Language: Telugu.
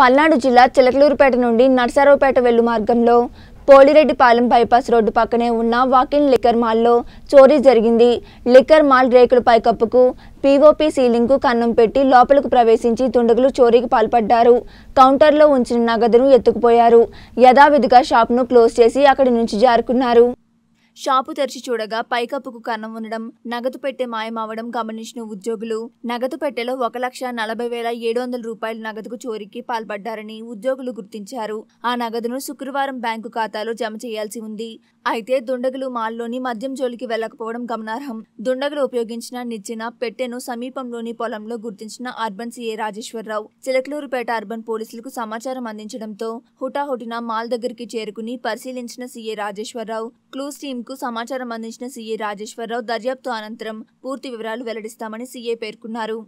పల్నాడు జిల్లా చిలకలూరుపేట నుండి నర్సారావుపేట వెళ్ళు మార్గంలో పోలిరెడ్డిపాలెం బైపాస్ రోడ్డు పక్కనే ఉన్న వాకిన్ లిక్కర్ మాల్లో చోరీ జరిగింది లిక్కర్ మాల్ రేకుల పైకప్పుకు పీఓపీ సీలింగ్కు కన్నం పెట్టి లోపలకు ప్రవేశించి దుండగులు చోరీకి పాల్పడ్డారు కౌంటర్లో ఉంచిన నగదును ఎత్తుకుపోయారు యథావిధిగా షాప్ను క్లోజ్ చేసి అక్కడి నుంచి జారుకున్నారు షాపు తెరిచి చూడగా పైకప్పుకు కన్నం ఉండడం నగదు పెట్టె మాయమవడం గమనించిన ఉద్యోగులు నగదు పెట్టెలో ఒక లక్ష నలభై వేల ఏడు వందల రూపాయల నగదుకు చోరీకి పాల్పడ్డారని ఉద్యోగులు గుర్తించారు ఆ నగదును శుక్రవారం బ్యాంకు ఖాతాలో జమ చేయాల్సి ఉంది అయితే దుండగులు మాల్లోని మద్యం జోలికి వెళ్లకపోవడం గమనార్హం దుండగులు ఉపయోగించిన నిచ్చిన పెట్టెను సమీపంలోని పొలంలో గుర్తించిన urban CI Rajeshwararao Chilakaluripet urban పోలీసులకు సమాచారం అందించడంతో హుటాహుటిన మాల్ దగ్గరికి చేరుకుని పరిశీలించిన సీఏ రాజేశ్వరరావు క్లూస్ టీమ్ కు సమాచారం అందించిన సీఏ రాజేశ్వరరావు దర్యాప్తు అనంతరం పూర్తి వివరాలు వెల్లడిస్తామని సీఏ పేర్కొన్నారు